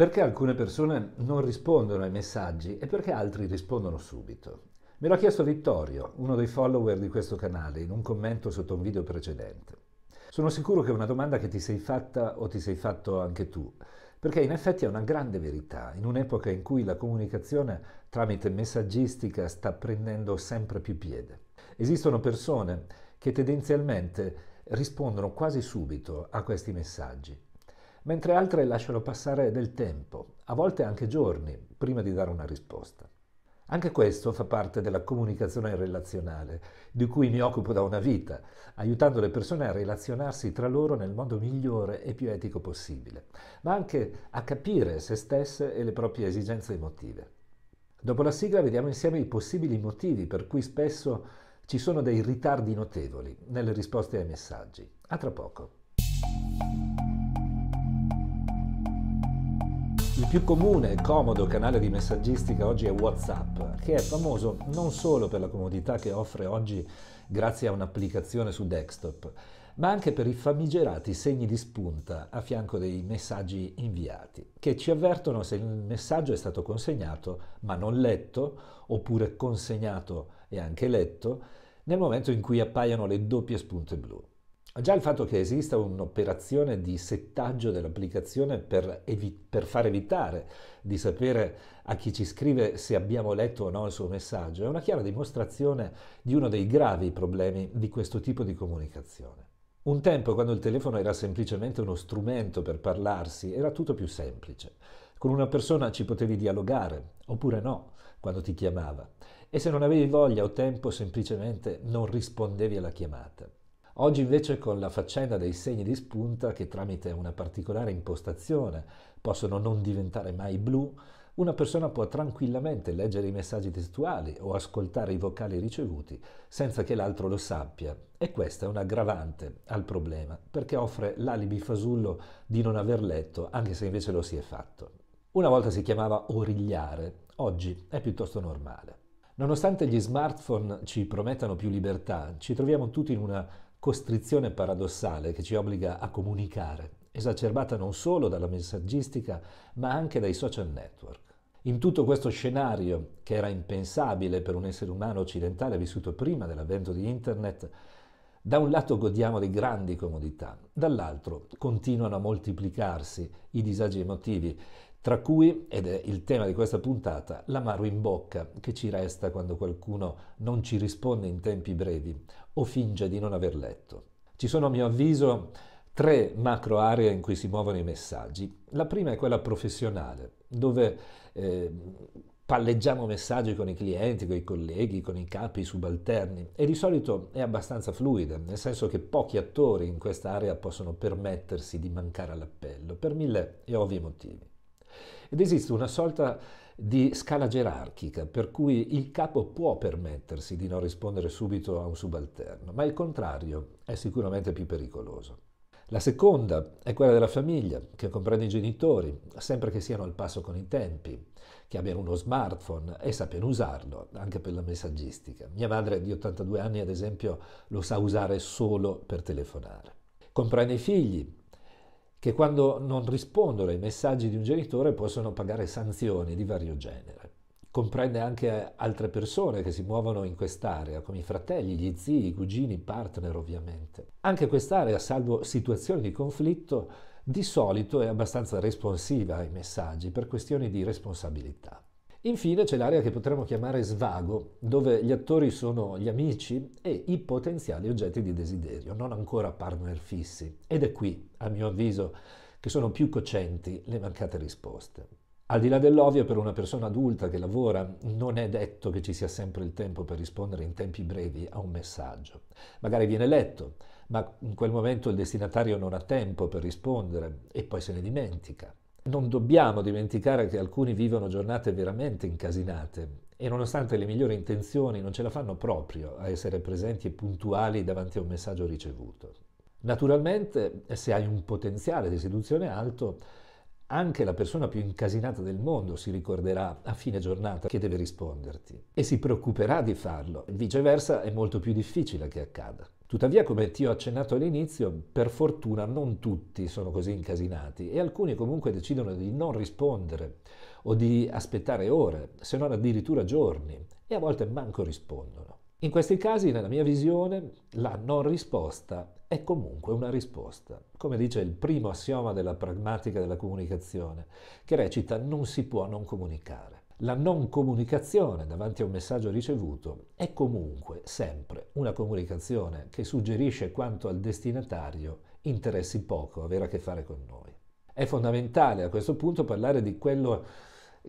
Perché alcune persone non rispondono ai messaggi e perché altri rispondono subito? Me l'ha chiesto Vittorio, uno dei follower di questo canale, in un commento sotto un video precedente. Sono sicuro che è una domanda che ti sei fatta o ti sei fatto anche tu, perché in effetti è una grande verità, in un'epoca in cui la comunicazione tramite messaggistica sta prendendo sempre più piede. Esistono persone che tendenzialmente rispondono quasi subito a questi messaggi mentre altre lasciano passare del tempo, a volte anche giorni, prima di dare una risposta. Anche questo fa parte della comunicazione relazionale, di cui mi occupo da una vita, aiutando le persone a relazionarsi tra loro nel modo migliore e più etico possibile, ma anche a capire se stesse e le proprie esigenze emotive. Dopo la sigla vediamo insieme i possibili motivi per cui spesso ci sono dei ritardi notevoli nelle risposte ai messaggi. A tra poco. Il più comune e comodo canale di messaggistica oggi è WhatsApp, che è famoso non solo per la comodità che offre oggi grazie a un'applicazione su desktop, ma anche per i famigerati segni di spunta a fianco dei messaggi inviati, che ci avvertono se il messaggio è stato consegnato ma non letto, oppure consegnato e anche letto, nel momento in cui appaiono le doppie spunte blu. Già il fatto che esista un'operazione di settaggio dell'applicazione per, evi- per, far evitare di sapere a chi ci scrive se abbiamo letto o no il suo messaggio è una chiara dimostrazione di uno dei gravi problemi di questo tipo di comunicazione. Un tempo, quando il telefono era semplicemente uno strumento per parlarsi, era tutto più semplice. Con una persona ci potevi dialogare, oppure no, quando ti chiamava. E se non avevi voglia o tempo, semplicemente non rispondevi alla chiamata. Oggi invece con la faccenda dei segni di spunta che tramite una particolare impostazione possono non diventare mai blu, una persona può tranquillamente leggere i messaggi testuali o ascoltare i vocali ricevuti senza che l'altro lo sappia e questa è un aggravante al problema perché offre l'alibi fasullo di non aver letto anche se invece lo si è fatto. Una volta si chiamava origliare, oggi è piuttosto normale. Nonostante gli smartphone ci promettano più libertà, ci troviamo tutti in una costrizione paradossale che ci obbliga a comunicare, esacerbata non solo dalla messaggistica ma anche dai social network. In tutto questo scenario, che era impensabile per un essere umano occidentale vissuto prima dell'avvento di Internet, da un lato godiamo di grandi comodità, dall'altro continuano a moltiplicarsi i disagi emotivi tra cui, ed è il tema di questa puntata, l'amaro in bocca che ci resta quando qualcuno non ci risponde in tempi brevi o finge di non aver letto. Ci sono, a mio avviso, tre macro aree in cui si muovono i messaggi. La prima è quella professionale, dove eh, palleggiamo messaggi con i clienti, con i colleghi, con i capi i subalterni e di solito è abbastanza fluida, nel senso che pochi attori in questa area possono permettersi di mancare all'appello, per mille e ovvi motivi ed esiste una sorta di scala gerarchica per cui il capo può permettersi di non rispondere subito a un subalterno, ma il contrario è sicuramente più pericoloso. La seconda è quella della famiglia, che comprende i genitori, sempre che siano al passo con i tempi, che abbiano uno smartphone e sappiano usarlo, anche per la messaggistica. Mia madre di 82 anni, ad esempio, lo sa usare solo per telefonare. Comprende i figli, che quando non rispondono ai messaggi di un genitore possono pagare sanzioni di vario genere. Comprende anche altre persone che si muovono in quest'area, come i fratelli, gli zii, i cugini, i partner ovviamente. Anche quest'area, salvo situazioni di conflitto, di solito è abbastanza responsiva ai messaggi per questioni di responsabilità. Infine c'è l'area che potremmo chiamare svago, dove gli attori sono gli amici e i potenziali oggetti di desiderio, non ancora partner fissi. Ed è qui, a mio avviso, che sono più cocenti le mancate risposte. Al di là dell'ovvio, per una persona adulta che lavora, non è detto che ci sia sempre il tempo per rispondere in tempi brevi a un messaggio. Magari viene letto, ma in quel momento il destinatario non ha tempo per rispondere e poi se ne dimentica. Non dobbiamo dimenticare che alcuni vivono giornate veramente incasinate e nonostante le migliori intenzioni non ce la fanno proprio a essere presenti e puntuali davanti a un messaggio ricevuto. Naturalmente, se hai un potenziale di seduzione alto, anche la persona più incasinata del mondo si ricorderà a fine giornata che deve risponderti e si preoccuperà di farlo. Viceversa è molto più difficile che accada. Tuttavia, come ti ho accennato all'inizio, per fortuna non tutti sono così incasinati e alcuni comunque decidono di non rispondere o di aspettare ore, se non addirittura giorni, e a volte manco rispondono. In questi casi, nella mia visione, la non risposta è comunque una risposta, come dice il primo assioma della pragmatica della comunicazione, che recita non si può non comunicare. La non comunicazione davanti a un messaggio ricevuto è comunque sempre una comunicazione che suggerisce quanto al destinatario interessi poco avere a che fare con noi. È fondamentale a questo punto parlare di quello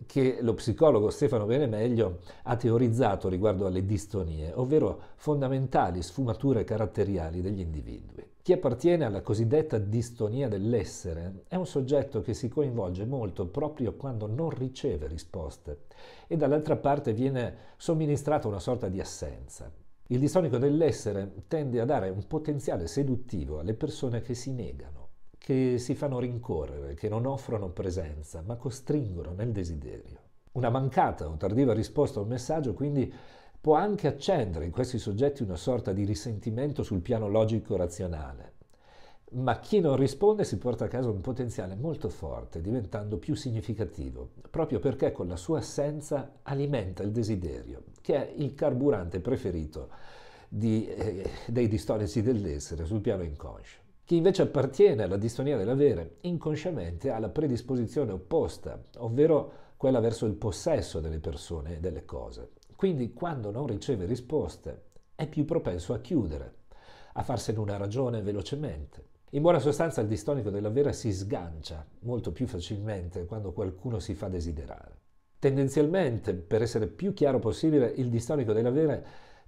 che lo psicologo Stefano Benemeglio ha teorizzato riguardo alle distonie, ovvero fondamentali sfumature caratteriali degli individui. Chi appartiene alla cosiddetta distonia dell'essere è un soggetto che si coinvolge molto proprio quando non riceve risposte e dall'altra parte viene somministrata una sorta di assenza. Il distonico dell'essere tende a dare un potenziale seduttivo alle persone che si negano che si fanno rincorrere, che non offrono presenza, ma costringono nel desiderio. Una mancata o tardiva risposta a un messaggio, quindi, può anche accendere in questi soggetti una sorta di risentimento sul piano logico-razionale. Ma chi non risponde si porta a casa un potenziale molto forte, diventando più significativo, proprio perché con la sua assenza alimenta il desiderio, che è il carburante preferito di, eh, dei distorici dell'essere sul piano inconscio. Chi invece appartiene alla distonia dell'avere inconsciamente ha la predisposizione opposta, ovvero quella verso il possesso delle persone e delle cose. Quindi quando non riceve risposte è più propenso a chiudere, a farsene una ragione velocemente. In buona sostanza il distonico dell'avere si sgancia molto più facilmente quando qualcuno si fa desiderare. Tendenzialmente, per essere più chiaro possibile, il distonico dell'avere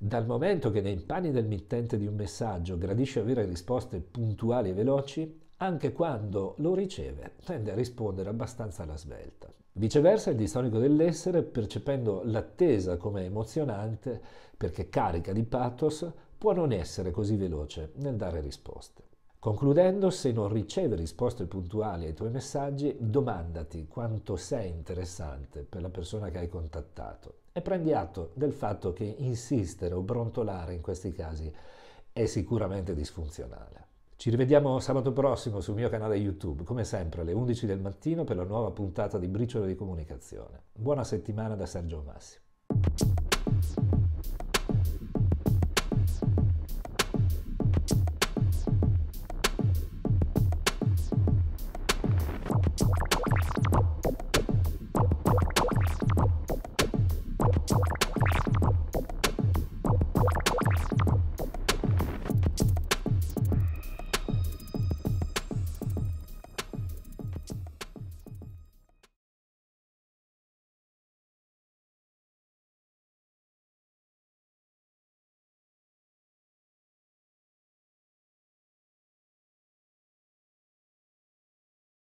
dal momento che nei panni del mittente di un messaggio gradisce avere risposte puntuali e veloci, anche quando lo riceve tende a rispondere abbastanza alla svelta. Viceversa, il distonico dell'essere, percependo l'attesa come emozionante, perché carica di pathos, può non essere così veloce nel dare risposte. Concludendo, se non ricevi risposte puntuali ai tuoi messaggi, domandati quanto sei interessante per la persona che hai contattato e prendi atto del fatto che insistere o brontolare in questi casi è sicuramente disfunzionale. Ci rivediamo sabato prossimo sul mio canale YouTube, come sempre alle 11 del mattino per la nuova puntata di Briciole di Comunicazione. Buona settimana da Sergio Massi.